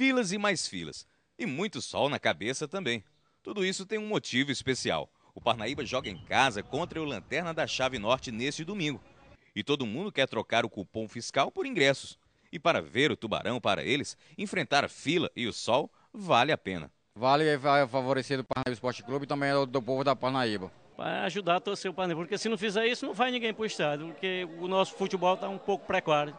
filas e mais filas. E muito sol na cabeça também. Tudo isso tem um motivo especial. O Parnaíba joga em casa contra o Lanterna da Chave Norte neste domingo. E todo mundo quer trocar o cupom fiscal por ingressos. E para ver o Tubarão para eles, enfrentar a fila e o sol vale a pena. Vale é vai favorecer do Parnaíba Esporte Clube e também do povo da Parnaíba. Para ajudar a torcer o Parnaíba, porque se não fizer isso, não vai ninguém para o estado, porque o nosso futebol está um pouco precário.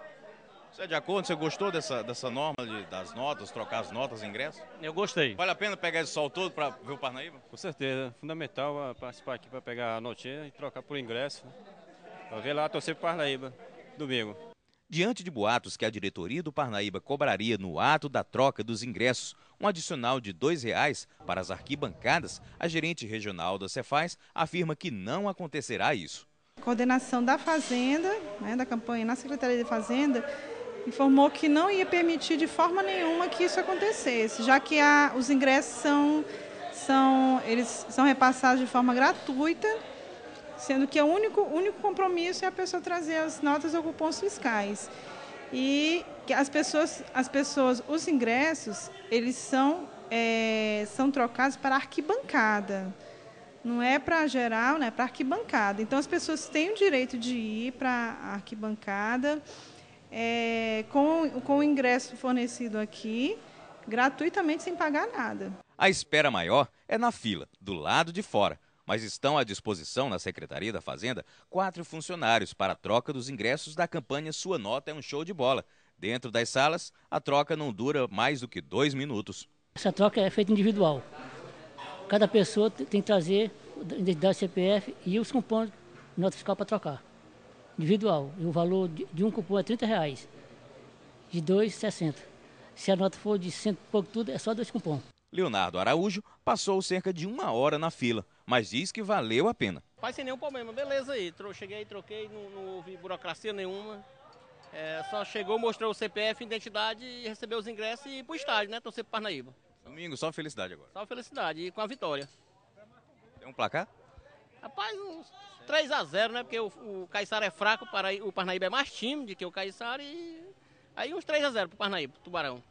Você é de acordo? Você gostou dessa, dessa norma de, das notas, trocar as notas, ingressos? Eu gostei. Vale a pena pegar esse sol todo para ver o Parnaíba? Com certeza. Fundamental ah, participar aqui para pegar a notinha e trocar por ingresso. Né? Para ver lá, torcer para Parnaíba, domingo. Diante de boatos que a diretoria do Parnaíba cobraria no ato da troca dos ingressos um adicional de R$ 2,00 para as arquibancadas, a gerente regional da Cefaz afirma que não acontecerá isso. coordenação da Fazenda, né, da campanha na Secretaria de Fazenda, informou que não ia permitir de forma nenhuma que isso acontecesse, já que a, os ingressos são, são, eles são repassados de forma gratuita, sendo que é o único, único compromisso é a pessoa trazer as notas ou cupons fiscais. E as pessoas, as pessoas os ingressos, eles são, é, são trocados para arquibancada. Não é para geral, né, é para arquibancada. Então as pessoas têm o direito de ir para a arquibancada é, com, com o ingresso fornecido aqui, gratuitamente, sem pagar nada. A espera maior é na fila, do lado de fora, mas estão à disposição na Secretaria da Fazenda quatro funcionários para a troca dos ingressos da campanha Sua Nota é um Show de Bola. Dentro das salas, a troca não dura mais do que dois minutos. Essa troca é feita individual. Cada pessoa tem que trazer a identidade CPF e os cupons de nota fiscal para trocar individual. E o valor de, um cupom é 30 reais. De dois, 60. Se a nota for de cento e pouco tudo, é só dois cupom. Leonardo Araújo passou cerca de uma hora na fila, mas diz que valeu a pena. Faz sem nenhum problema, beleza aí. Cheguei, troquei, não, não houve burocracia nenhuma. É, só chegou, mostrou o CPF, identidade e recebeu os ingressos e ir pro estádio, né? Torcer pro Parnaíba. Domingo, só felicidade agora. Só felicidade e com a vitória. Tem um placar? Rapaz, uns 3 a 0 né? Porque o, o Caiçara é fraco, o Parnaíba é mais tímido que o Caiçara e. Aí uns 3 a 0 pro Parnaíba, Tubarão.